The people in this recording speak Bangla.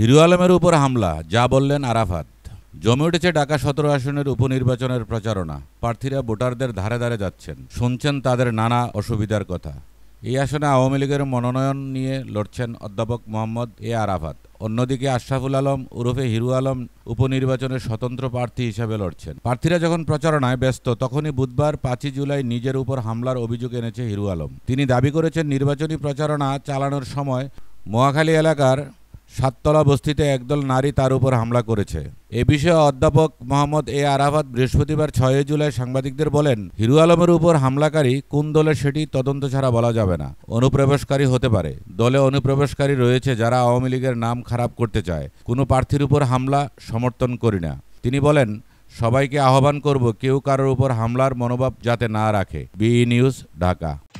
হিরু আলমের উপর হামলা যা বললেন আরাফাত জমে উঠেছে ঢাকা সতেরো আসনের উপনির্বাচনের প্রচারণা প্রার্থীরা ভোটারদের ধারে ধারে যাচ্ছেন শুনছেন তাদের নানা অসুবিধার কথা এই আসনে আওয়ামী লীগের মনোনয়ন নিয়ে লড়ছেন অধ্যাপক মোহাম্মদ এ আরাফাত অন্যদিকে আশরাফুল আলম উরুফে হিরু আলম উপনির্বাচনের স্বতন্ত্র প্রার্থী হিসেবে লড়ছেন প্রার্থীরা যখন প্রচারণায় ব্যস্ত তখনই বুধবার পাঁচই জুলাই নিজের উপর হামলার অভিযোগ এনেছে হিরু আলম তিনি দাবি করেছেন নির্বাচনী প্রচারণা চালানোর সময় মহাখালী এলাকার সাততলা বস্তিতে একদল নারী তার উপর হামলা করেছে এ বিষয়ে অধ্যাপক মোহাম্মদ এ আরাফাত বৃহস্পতিবার ছয় জুলাই সাংবাদিকদের বলেন হিরু আলমের উপর হামলাকারী কোন দলে সেটি তদন্ত ছাড়া বলা যাবে না অনুপ্রবেশকারী হতে পারে দলে অনুপ্রবেশকারী রয়েছে যারা আওয়ামী লীগের নাম খারাপ করতে চায় কোনো প্রার্থীর উপর হামলা সমর্থন করি না তিনি বলেন সবাইকে আহ্বান করব কেউ কারোর উপর হামলার মনোভাব যাতে না রাখে বিই নিউজ ঢাকা